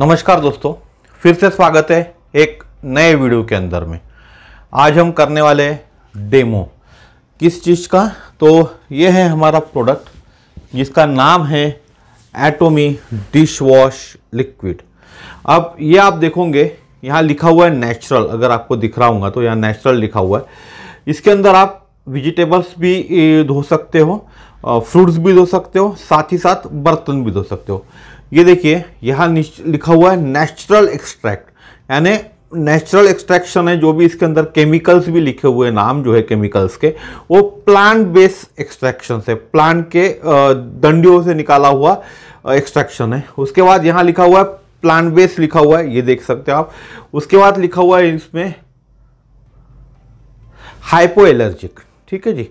नमस्कार दोस्तों फिर से स्वागत है एक नए वीडियो के अंदर में आज हम करने वाले डेमो किस चीज़ का तो ये है हमारा प्रोडक्ट जिसका नाम है एटोमी डिश वॉश लिक्विड अब ये आप देखोगे यहाँ लिखा हुआ है नेचुरल अगर आपको दिख रहा होगा तो यहाँ नेचुरल लिखा हुआ है इसके अंदर आप वेजिटेबल्स भी धो सकते हो फ्रूट्स भी धो सकते हो साथ ही साथ बर्तन भी धो सकते हो ये देखिए यहाँ लिखा हुआ है नेचुरल एक्सट्रैक्ट यानी नेचुरल एक्सट्रैक्शन है जो भी इसके अंदर केमिकल्स भी लिखे हुए नाम जो है केमिकल्स के वो प्लांट बेस्ड एक्सट्रैक्शन है प्लांट के दंडियों से निकाला हुआ एक्सट्रैक्शन है उसके बाद यहाँ लिखा हुआ है प्लांट बेस्ड लिखा हुआ है ये देख सकते हो आप उसके बाद लिखा हुआ है इसमें हाइपो एलर्जिक ठीक है जी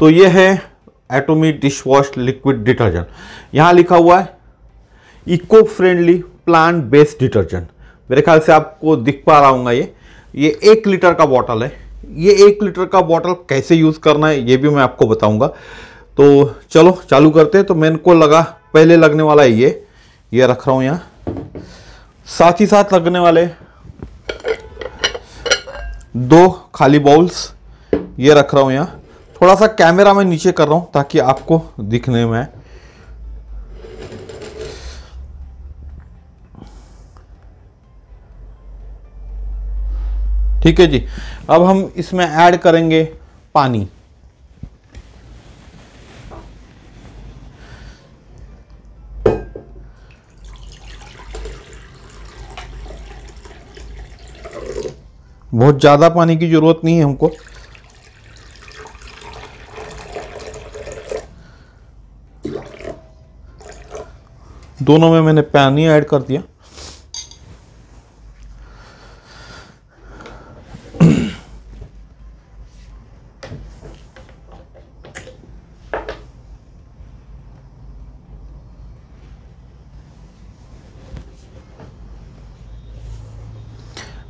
तो ये है Atomy dish wash liquid detergent यहाँ लिखा हुआ है eco friendly plant based detergent मेरे ख्याल से आपको दिख पा रहा हूँ ये ये एक लीटर का बॉटल है ये एक लीटर का बॉटल कैसे यूज़ करना है ये भी मैं आपको बताऊंगा तो चलो चालू करते हैं तो मैंने को लगा पहले लगने वाला है ये ये रख रहा हूँ यहाँ साथ ही साथ लगने वाले दो खाली बाउल्स ये रख रहा हूँ यहाँ थोड़ा सा कैमरा मैं नीचे कर रहा हूँ ताकि आपको दिखने में ठीक है जी अब हम इसमें ऐड करेंगे पानी बहुत ज़्यादा पानी की ज़रूरत नहीं है हमको दोनों में मैंने पानी ऐड कर दिया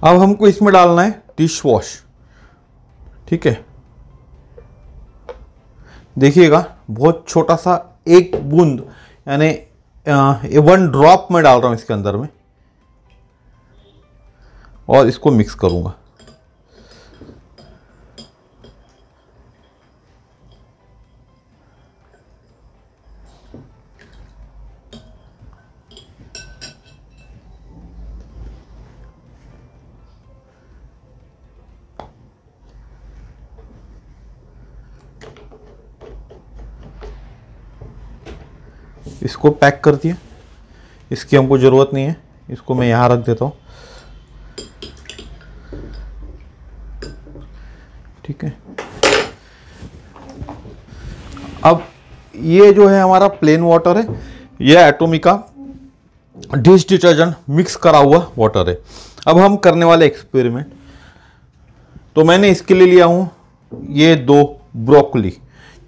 अब हमको इसमें डालना है डिश वॉश ठीक है देखिएगा बहुत छोटा सा एक बूंद यानी वन ड्रॉप में डाल रहा हूँ इसके अंदर में और इसको मिक्स करूँगा इसको पैक कर दिया इसकी हमको ज़रूरत नहीं है इसको मैं यहाँ रख देता हूँ ठीक है अब ये जो है हमारा प्लेन वाटर है यह एटोमिका डिश डिटर्जेंट मिक्स करा हुआ वाटर है अब हम करने वाले एक्सपेरिमेंट तो मैंने इसके लिए लिया हूँ ये दो ब्रोकली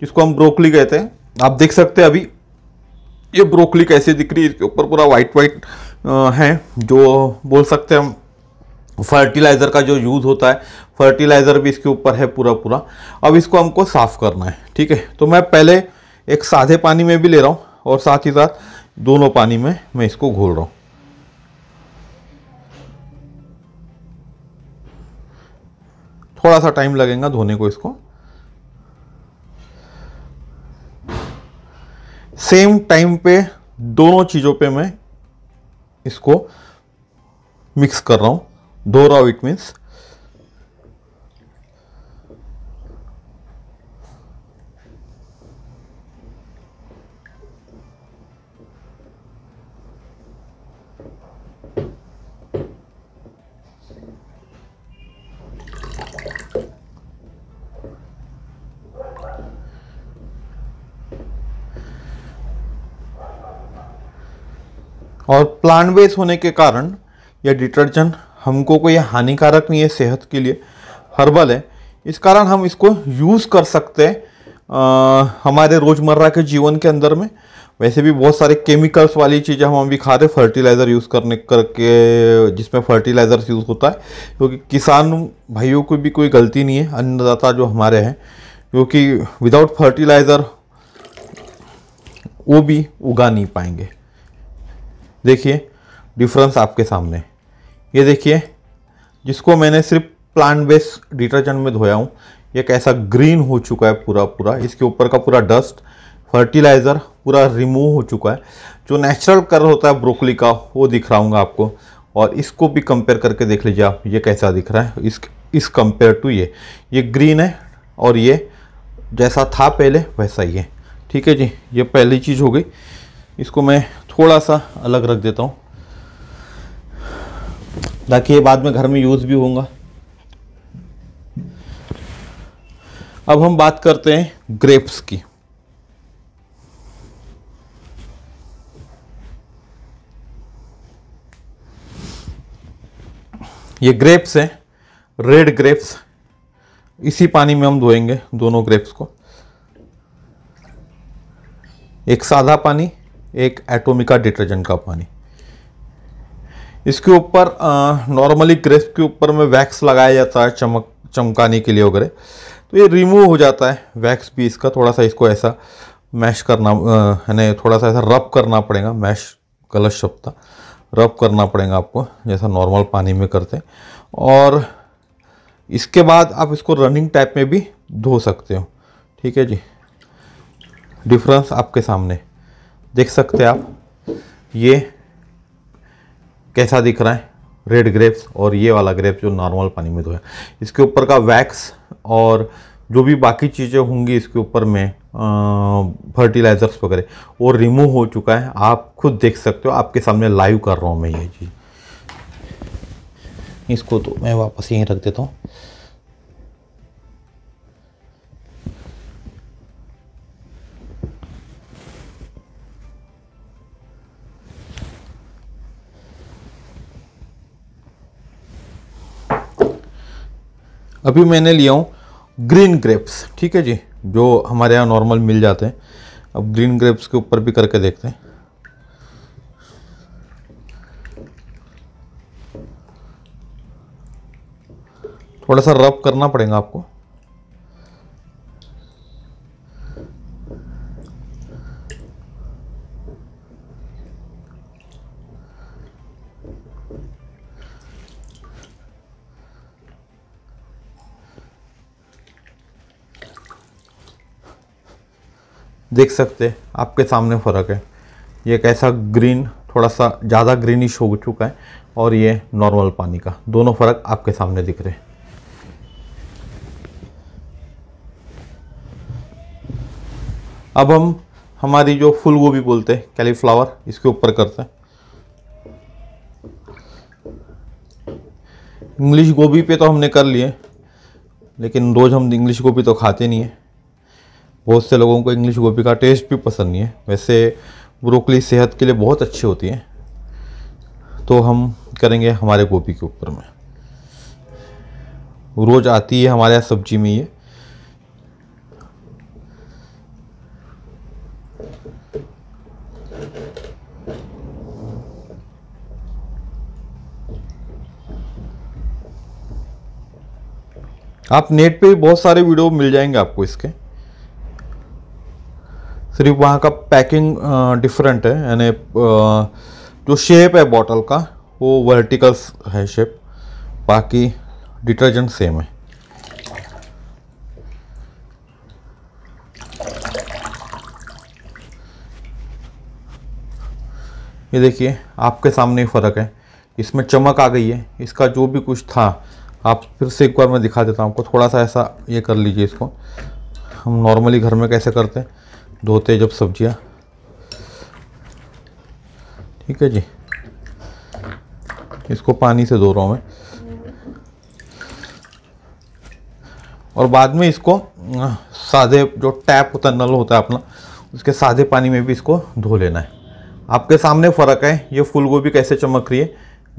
जिसको हम ब्रोकली कहते हैं आप देख सकते हैं अभी ये ब्रोकली कैसे दिख रही है इसके ऊपर पूरा वाइट वाइट है जो बोल सकते हैं हम फर्टिलाइज़र का जो यूज़ होता है फर्टिलाइज़र भी इसके ऊपर है पूरा पूरा अब इसको हमको साफ़ करना है ठीक है तो मैं पहले एक सादे पानी में भी ले रहा हूँ और साथ ही साथ दोनों पानी में मैं इसको घोल रहा हूँ थोड़ा सा टाइम लगेगा धोने को इसको सेम टाइम पे दोनों चीज़ों पे मैं इसको मिक्स कर रहा हूँ धो रहा हूँ इट मीन्स और प्लांट बेस्ड होने के कारण यह डिटर्जेंट हमको कोई हानिकारक नहीं है सेहत के लिए हर्बल है इस कारण हम इसको यूज़ कर सकते हैं हमारे रोज़मर्रा के जीवन के अंदर में वैसे भी बहुत सारे केमिकल्स वाली चीज़ें हम अभी खा रहे फर्टिलाइज़र यूज़ करने करके जिसमें फर्टिलाइज़र यूज़ होता है क्योंकि किसान भाइयों की भी कोई गलती नहीं है अन्नदाता जो हमारे हैं क्योंकि विदाउट फर्टिलाइज़र वो भी उगा नहीं पाएंगे देखिए डिफरेंस आपके सामने ये देखिए जिसको मैंने सिर्फ प्लांट बेस्ड डिटर्जेंट में धोया हूँ ये कैसा ग्रीन हो चुका है पूरा पूरा इसके ऊपर का पूरा डस्ट फर्टिलाइज़र पूरा रिमूव हो चुका है जो नेचुरल कलर होता है ब्रोकली का वो दिख दिखाऊंगा आपको और इसको भी कंपेयर करके देख लीजिए आप ये कैसा दिख रहा है इस इस कंपेयर टू ये ये ग्रीन है और ये जैसा था पहले वैसा ही है ठीक है जी ये पहली चीज़ हो गई इसको मैं थोड़ा सा अलग रख देता हूँ ताकि ये बाद में घर में यूज़ भी होगा अब हम बात करते हैं ग्रेप्स की ये ग्रेप्स हैं रेड ग्रेप्स इसी पानी में हम धोएंगे दोनों ग्रेप्स को एक साधा पानी एक एटोमिका डिटर्जेंट का पानी इसके ऊपर नॉर्मली क्रेस्प के ऊपर में वैक्स लगाया जाता है चमक चमकाने के लिए वगैरह तो ये रिमूव हो जाता है वैक्स भी इसका थोड़ा सा इसको ऐसा मैश करना यानी थोड़ा सा ऐसा रब करना पड़ेगा मैश गलत शब्द था रब करना पड़ेगा आपको जैसा नॉर्मल पानी में करते हैं और इसके बाद आप इसको रनिंग टाइप में भी धो सकते हो ठीक है जी डिफरेंस आपके सामने देख सकते हैं आप ये कैसा दिख रहा है रेड ग्रेप्स और ये वाला ग्रेप्स जो नॉर्मल पानी में धोया इसके ऊपर का वैक्स और जो भी बाकी चीज़ें होंगी इसके ऊपर में फर्टिलाइज़र्स वगैरह वो रिमूव हो चुका है आप खुद देख सकते हो आपके सामने लाइव कर रहा हूँ मैं ये चीज़ इसको तो मैं वापस यहीं रख देता हूँ अभी मैंने लिया हूँ ग्रीन ग्रेप्स ठीक है जी जो हमारे यहाँ नॉर्मल मिल जाते हैं अब ग्रीन ग्रेप्स के ऊपर भी करके देखते हैं थोड़ा सा रब करना पड़ेगा आपको देख सकते आपके सामने फ़र्क है ये कैसा ग्रीन थोड़ा सा ज़्यादा ग्रीनिश हो चुका है और ये नॉर्मल पानी का दोनों फ़र्क आपके सामने दिख रहे हैं अब हम हमारी जो फुल गोभी बोलते हैं कैलीफ्लावर इसके ऊपर करते हैं इंग्लिश गोभी पे तो हमने कर लिए लेकिन रोज़ हम इंग्लिश गोभी तो खाते नहीं है बहुत से लोगों को इंग्लिश गोभी का टेस्ट भी पसंद नहीं है वैसे ब्रोकली सेहत के लिए बहुत अच्छी होती है तो हम करेंगे हमारे गोभी के ऊपर में रोज़ आती है हमारे यहाँ सब्जी में ये आप नेट पे बहुत सारे वीडियो मिल जाएंगे आपको इसके सिर्फ वहाँ का पैकिंग डिफरेंट है यानी जो शेप है बॉटल का वो वर्टिकल है शेप बाकी डिटर्जेंट सेम है ये देखिए आपके सामने ही फ़र्क है इसमें चमक आ गई है इसका जो भी कुछ था आप फिर से एक बार मैं दिखा देता हूँ आपको थोड़ा सा ऐसा ये कर लीजिए इसको हम नॉर्मली घर में कैसे करते हैं धोते जब सब्जियां ठीक है जी इसको पानी से धो रहा हूँ मैं और बाद में इसको सादे जो टैप होता है नल होता है अपना उसके सादे पानी में भी इसको धो लेना है आपके सामने फ़र्क है ये फूल गोभी कैसे चमक रही है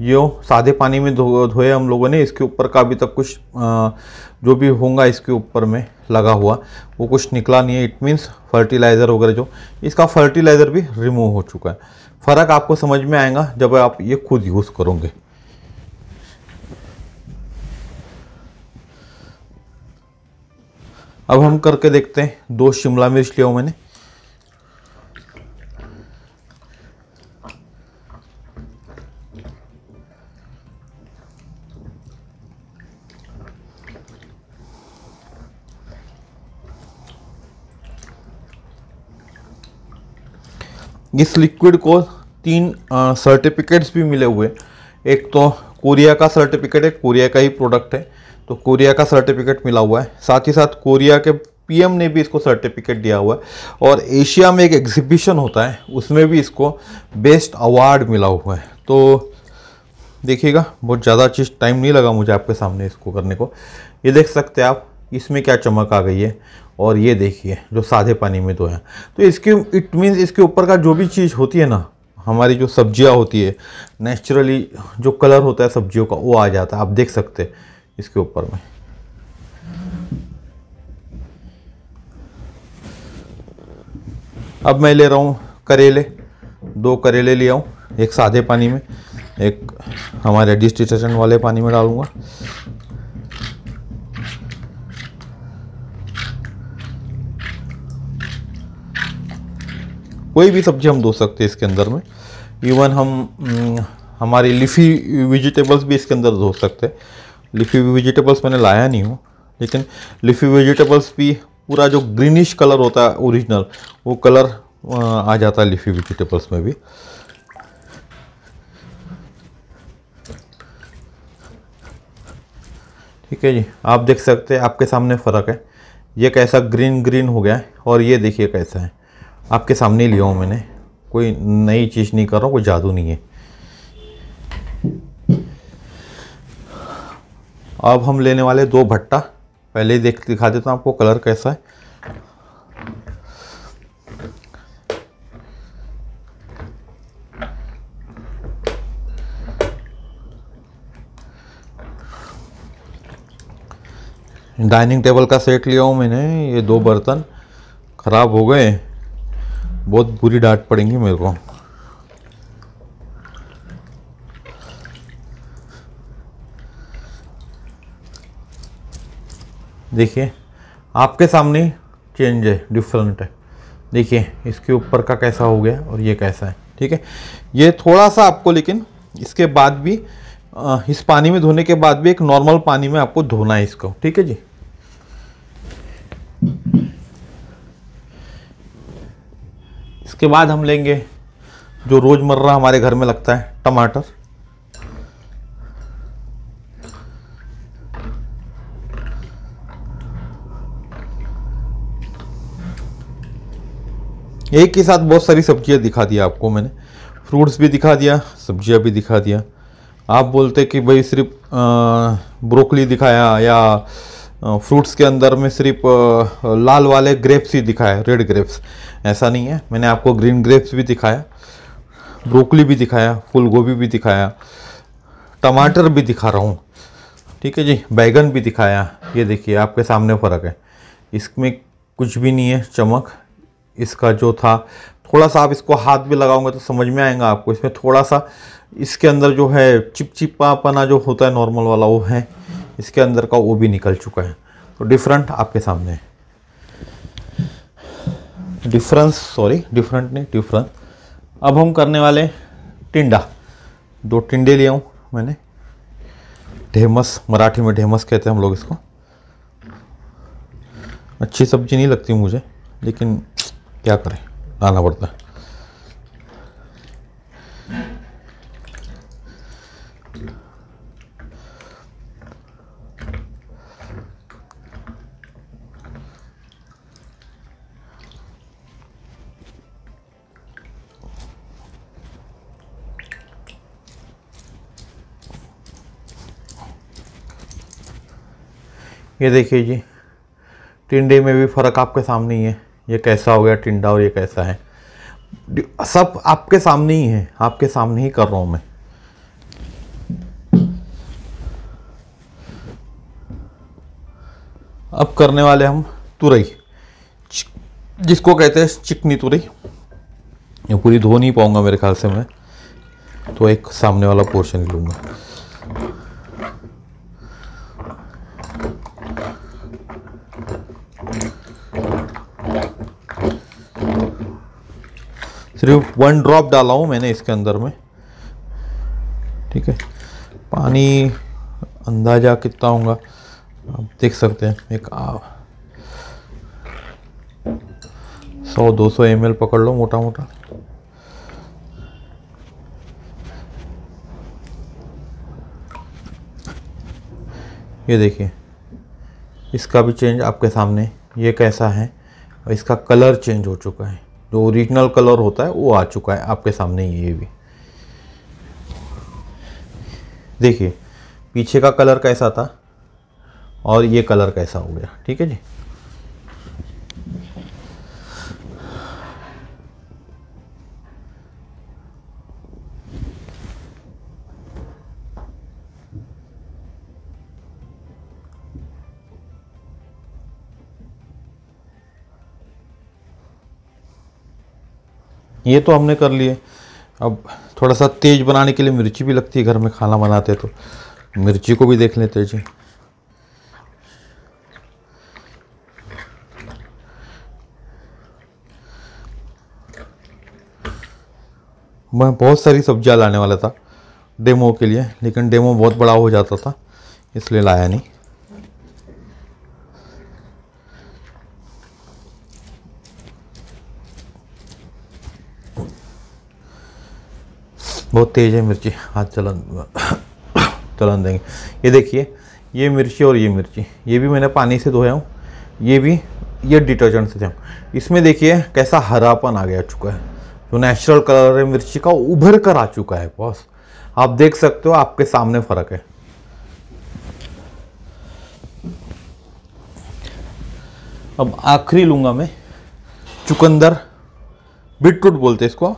यो सादे पानी में धो धोए हम लोगों ने इसके ऊपर का अभी तक कुछ आ, जो भी होगा इसके ऊपर में लगा हुआ वो कुछ निकला नहीं है इट मीन्स फर्टिलाइज़र वगैरह जो इसका फर्टिलाइज़र भी रिमूव हो चुका है फ़र्क आपको समझ में आएगा जब आप ये खुद यूज़ करोगे अब हम करके देखते हैं दो शिमला मिर्च लिया हूँ मैंने इस लिक्विड को तीन सर्टिफिकेट्स भी मिले हुए एक तो कोरिया का सर्टिफिकेट है कोरिया का ही प्रोडक्ट है तो कोरिया का सर्टिफिकेट मिला हुआ है साथ ही साथ कोरिया के पीएम ने भी इसको सर्टिफिकेट दिया हुआ है और एशिया में एक एग्जीबिशन होता है उसमें भी इसको बेस्ट अवार्ड मिला हुआ है तो देखिएगा बहुत ज़्यादा चीज़ टाइम नहीं लगा मुझे आपके सामने इसको करने को ये देख सकते हैं आप इसमें क्या चमक आ गई है और ये देखिए जो सादे पानी में तो है तो इसके इट मीन्स इसके ऊपर का जो भी चीज़ होती है ना हमारी जो सब्जियां होती है नेचुरली जो कलर होता है सब्जियों का वो आ जाता है आप देख सकते हैं इसके ऊपर में अब मैं ले रहा हूँ करेले दो करेले लिया हूँ एक सादे पानी में एक हमारे डिस्टिटेशन वाले पानी में डालूँगा कोई भी सब्ज़ी हम धो सकते हैं इसके अंदर में इवन हम हम्म, हमारी लिफी वेजिटेबल्स भी इसके अंदर धो सकते हैं लिफी वेजिटेबल्स मैंने लाया नहीं हूँ लेकिन लिफी वेजिटेबल्स भी पूरा जो ग्रीनिश कलर होता है ओरिजिनल वो कलर आ जाता है लिफी वेजिटेबल्स में भी ठीक है जी आप देख सकते हैं आपके सामने फ़र्क है ये कैसा ग्रीन ग्रीन हो गया है और ये देखिए कैसा है आपके सामने लिया हूँ मैंने कोई नई चीज़ नहीं कर रहा हूँ कोई जादू नहीं है अब हम लेने वाले दो भट्टा पहले ही देख दिखा देता हूँ आपको कलर कैसा है डाइनिंग टेबल का सेट लिया हूँ मैंने ये दो बर्तन ख़राब हो गए बहुत बुरी डांट पड़ेंगी मेरे को देखिए आपके सामने चेंज है डिफरेंट है देखिए इसके ऊपर का कैसा हो गया और ये कैसा है ठीक है ये थोड़ा सा आपको लेकिन इसके बाद भी इस पानी में धोने के बाद भी एक नॉर्मल पानी में आपको धोना है इसको ठीक है जी उसके बाद हम लेंगे जो रोज़मर्रा हमारे घर में लगता है टमाटर एक ही साथ बहुत सारी सब्जियां दिखा दिया आपको मैंने फ्रूट्स भी दिखा दिया सब्जियां भी दिखा दिया आप बोलते कि भाई सिर्फ ब्रोकली दिखाया या फ्रूट्स के अंदर में सिर्फ लाल वाले ग्रेप्स ही दिखाए रेड ग्रेप्स ऐसा नहीं है मैंने आपको ग्रीन ग्रेप्स भी दिखाया ब्रोकली भी दिखाया फूल गोभी भी दिखाया टमाटर भी दिखा रहा हूँ ठीक है जी बैगन भी दिखाया ये देखिए आपके सामने फ़र्क है इसमें कुछ भी नहीं है चमक इसका जो था थोड़ा सा आप इसको हाथ भी लगाओगे तो समझ में आएगा आपको इसमें थोड़ा सा इसके अंदर जो है चिपचिपापना जो होता है नॉर्मल वाला वो है इसके अंदर का वो भी निकल चुका है तो डिफरेंट आपके सामने है डिफरेंस सॉरी डिफरेंट नहीं डिफरेंस अब हम करने वाले टिंडा दो टिंडे लिया हूँ मैंने ढेमस मराठी में ढेमस कहते हैं हम लोग इसको अच्छी सब्जी नहीं लगती मुझे लेकिन क्या करें लाना पड़ता है ये देखिए जी टिंडे में भी फ़र्क आपके सामने ही है ये कैसा हो गया टिंडा और ये कैसा है सब आपके सामने ही है आपके सामने ही कर रहा हूँ मैं अब करने वाले हम तुरई जिसको कहते हैं चिकनी तुरई ये पूरी धो नहीं पाऊँगा मेरे ख्याल से मैं तो एक सामने वाला पोर्शन लूँगा सिर्फ वन ड्रॉप डाला हूँ मैंने इसके अंदर में ठीक है पानी अंदाज़ा कितना होगा आप देख सकते हैं एक सौ दो सौ एम पकड़ लो मोटा मोटा ये देखिए इसका भी चेंज आपके सामने ये कैसा है और इसका कलर चेंज हो चुका है जो ओरिजिनल कलर होता है वो आ चुका है आपके सामने ये भी देखिए पीछे का कलर कैसा था और ये कलर कैसा हो गया ठीक है जी ये तो हमने कर लिए अब थोड़ा सा तेज़ बनाने के लिए मिर्ची भी लगती है घर में खाना बनाते तो मिर्ची को भी देख लेते जी मैं बहुत सारी सब्जियां लाने वाला था डेमो के लिए लेकिन डेमो बहुत बड़ा हो जाता था इसलिए लाया नहीं बहुत तेज़ है मिर्ची हाथ चलन चलन देंगे ये देखिए ये मिर्ची और ये मिर्ची ये भी मैंने पानी से धोया हूँ ये भी ये डिटर्जेंट से धोया इसमें देखिए कैसा हरापन आ गया चुका है जो नेचुरल कलर है मिर्ची का उभर कर आ चुका है बॉस आप देख सकते हो आपके सामने फ़र्क है अब आखिरी लूँगा मैं चुकंदर बीटरूट बोलते इसको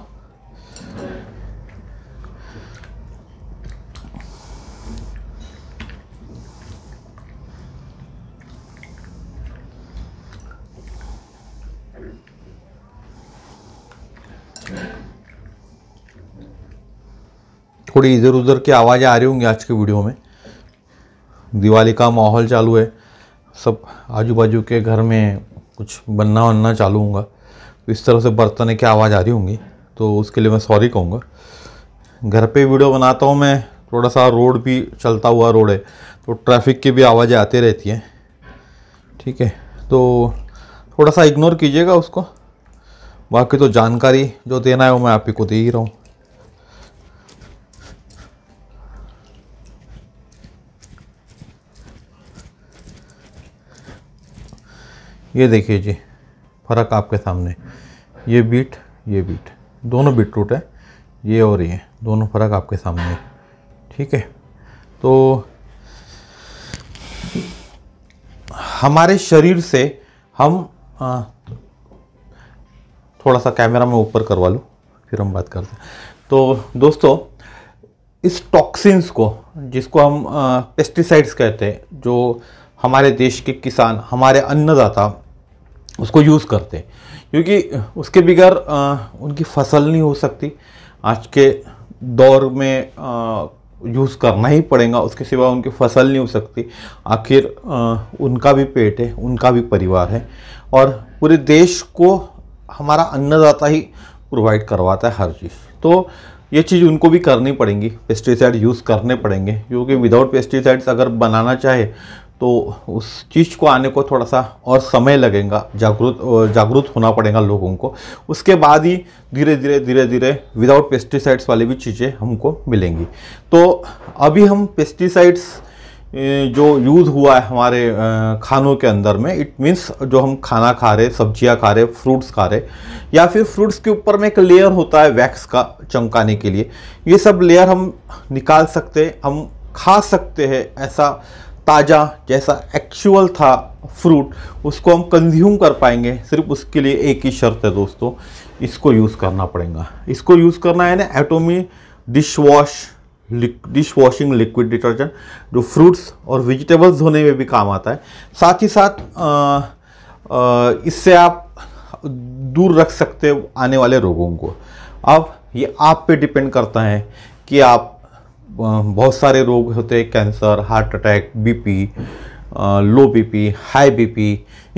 थोड़ी इधर उधर की आवाज़ें आ रही होंगी आज के वीडियो में दिवाली का माहौल चालू है सब आजू बाजू के घर में कुछ बनना वनना चालू होगा तो इस तरह से बर्तने की आवाज़ आ रही होंगी तो उसके लिए मैं सॉरी कहूँगा घर पे वीडियो बनाता हूँ मैं थोड़ा सा रोड भी चलता हुआ रोड है तो ट्रैफिक की भी आवाज़ें आती रहती हैं ठीक है तो थोड़ा सा इग्नोर कीजिएगा उसको बाकी तो जानकारी जो देना है वो मैं आप ही को दे ही रहा हूँ ये देखिए जी फ़र्क आपके सामने ये बीट ये बीट दोनों बीट रूट है ये और ये दोनों फ़र्क आपके सामने है ठीक है तो हमारे शरीर से हम आ, थोड़ा सा कैमरा में ऊपर करवा लूँ फिर हम बात करते हैं तो दोस्तों इस टॉक्सिन्स को जिसको हम पेस्टिसाइड्स कहते हैं जो हमारे देश के किसान हमारे अन्नदाता उसको यूज़ करते हैं क्योंकि उसके बगैर उनकी फसल नहीं हो सकती आज के दौर में यूज़ करना ही पड़ेगा उसके सिवा उनकी फसल नहीं हो सकती आखिर उनका भी पेट है उनका भी परिवार है और पूरे देश को हमारा अन्नदाता ही प्रोवाइड करवाता है हर चीज़ तो ये चीज़ उनको भी करनी पड़ेंगी पेस्टिसाइड यूज़ करने पड़ेंगे क्योंकि विदाउट पेस्टिसाइड्स अगर बनाना चाहे तो उस चीज़ को आने को थोड़ा सा और समय लगेगा जागरूक जागरूक होना पड़ेगा लोगों को उसके बाद ही धीरे धीरे धीरे धीरे विदाउट पेस्टिसाइड्स वाली भी चीज़ें हमको मिलेंगी तो अभी हम पेस्टिसाइड्स जो यूज़ हुआ है हमारे खानों के अंदर में इट मीन्स जो हम खाना खा रहे सब्जियां खा रहे फ्रूट्स खा रहे या फिर फ्रूट्स के ऊपर में एक लेयर होता है वैक्स का चमकाने के लिए ये सब लेयर हम निकाल सकते हम खा सकते हैं ऐसा ताज़ा जैसा एक्चुअल था फ्रूट उसको हम कंज्यूम कर पाएंगे सिर्फ उसके लिए एक ही शर्त है दोस्तों इसको यूज़ करना पड़ेगा इसको यूज़ करना है ना Atomy dish wash dish washing liquid detergent जो फ्रूट्स और वेजिटेबल्स धोने में भी काम आता है साथ ही साथ आ, आ, इससे आप दूर रख सकते आने वाले रोगों को अब ये आप पे डिपेंड करता है कि आप बहुत सारे रोग होते हैं cancer heart attack BP low BP high BP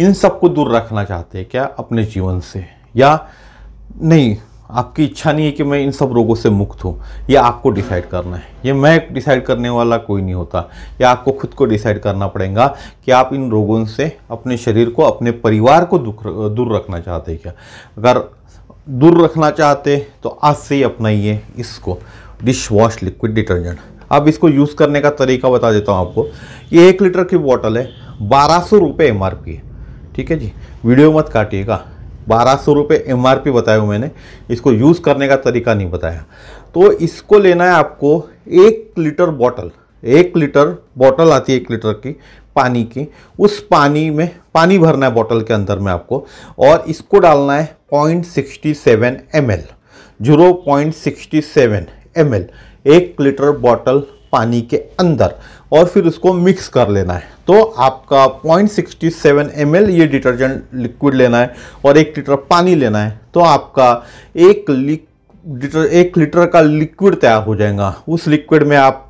इन सब को दूर रखना चाहते हैं क्या अपने जीवन से या नहीं आपकी इच्छा नहीं है कि मैं इन सब रोगों से मुक्त हूँ ये आपको डिसाइड करना है ये मैं डिसाइड करने वाला कोई नहीं होता या आपको खुद को डिसाइड करना पड़ेगा कि आप इन रोगों से अपने शरीर को अपने परिवार को दूर रखना चाहते हैं क्या अगर दूर रखना चाहते तो आज से ही अपनाइए इसको डिश वॉश लिक्विड डिटर्जेंट अब इसको यूज़ करने का तरीका बता देता हूँ आपको ये एक लीटर की बॉटल है बारह सौ रुपये एम आर पी ठीक है जी वीडियो मत काटिएगा बारह सौ रुपये एम आर पी बताया मैंने इसको यूज़ करने का तरीका नहीं बताया तो इसको लेना है आपको एक लीटर बॉटल एक लीटर बॉटल आती है एक लीटर की पानी की उस पानी में पानी भरना है बॉटल के अंदर में आपको और इसको डालना है point sixty seven M L zero point sixty seven M एक लीटर बॉटल पानी के अंदर और फिर उसको मिक्स कर लेना है तो आपका 0.67 ml ये डिटर्जेंट लिक्विड लेना है और एक लीटर पानी लेना है तो आपका एक लीटर एक लीटर का लिक्विड तैयार हो जाएगा उस लिक्विड में आप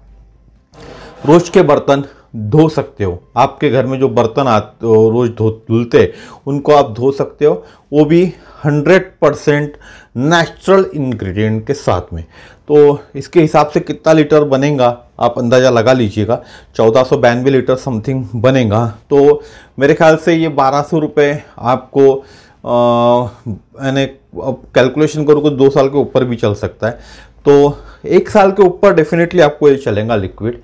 रोज के बर्तन धो सकते हो आपके घर में जो बर्तन आते रोज धो धुलते उनको आप धो सकते हो वो भी हंड्रेड परसेंट नेचुरल इंग्रेडिएंट के साथ में तो इसके हिसाब से कितना लीटर बनेगा आप अंदाज़ा लगा लीजिएगा चौदह सौ बयानवे लीटर समथिंग बनेगा तो मेरे ख्याल से ये बारह सौ रुपये आपको यानी अब कैलकुलेशन करो तो दो साल के ऊपर भी चल सकता है तो एक साल के ऊपर डेफिनेटली आपको ये चलेगा लिक्विड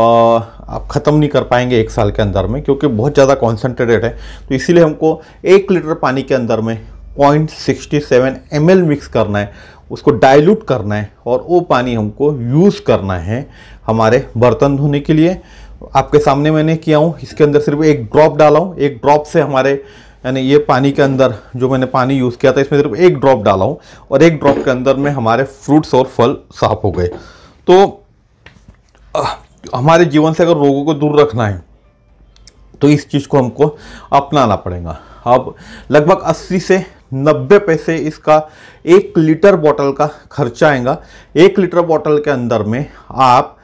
और आप ख़त्म नहीं कर पाएंगे एक साल के अंदर में क्योंकि बहुत ज़्यादा कॉन्सेंट्रेटेड है तो इसीलिए हमको एक लीटर पानी के अंदर में point sixty seven M L mix करना है उसको डाइल्यूट करना है और वो पानी हमको यूज़ करना है हमारे बर्तन धोने के लिए आपके सामने मैंने किया हूँ इसके अंदर सिर्फ एक ड्रॉप डाला हूँ एक ड्रॉप से हमारे यानी ये पानी के अंदर जो मैंने पानी यूज़ किया था इसमें सिर्फ एक ड्रॉप डाला हूँ और एक ड्रॉप के अंदर में हमारे फ्रूट्स और फल साफ हो गए तो हमारे जीवन से अगर रोगों को दूर रखना है तो इस चीज़ को हमको अपनाना पड़ेगा अब लगभग 80 से नब्बे पैसे इसका एक लीटर बॉटल का खर्चा आएगा एक लीटर बॉटल के अंदर में आप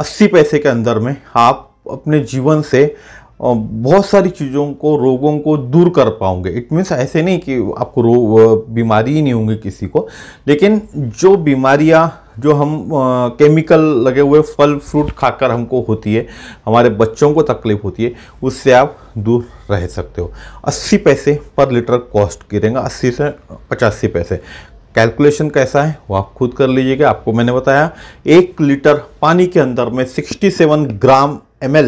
अस्सी पैसे के अंदर में आप अपने जीवन से बहुत सारी चीज़ों को रोगों को दूर कर पाओगे इट मीन्स ऐसे नहीं कि आपको रोग बीमारी ही नहीं होंगी किसी को लेकिन जो बीमारियाँ जो हम केमिकल लगे हुए फल फ्रूट खाकर हमको होती है हमारे बच्चों को तकलीफ होती है उससे आप दूर रह सकते हो 80 पैसे पर लीटर कॉस्ट गिरेगा 80 से पचासी पैसे कैलकुलेशन कैसा है वो आप खुद कर लीजिएगा आपको मैंने बताया एक लीटर पानी के अंदर में 67 ग्राम एम एल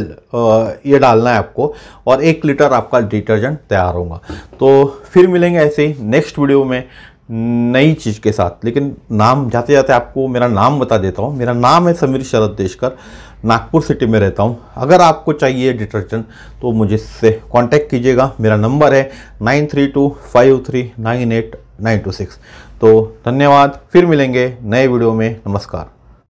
ये डालना है आपको और एक लीटर आपका डिटर्जेंट तैयार होगा तो फिर मिलेंगे ऐसे ही नेक्स्ट वीडियो में नई चीज़ के साथ लेकिन नाम जाते जाते आपको मेरा नाम बता देता हूँ मेरा नाम है समीर शरद देशकर नागपुर सिटी में रहता हूँ अगर आपको चाहिए डिटर्जेंट तो मुझे से कांटेक्ट कीजिएगा मेरा नंबर है nine three two five three nine eight nine two six तो धन्यवाद फिर मिलेंगे नए वीडियो में नमस्कार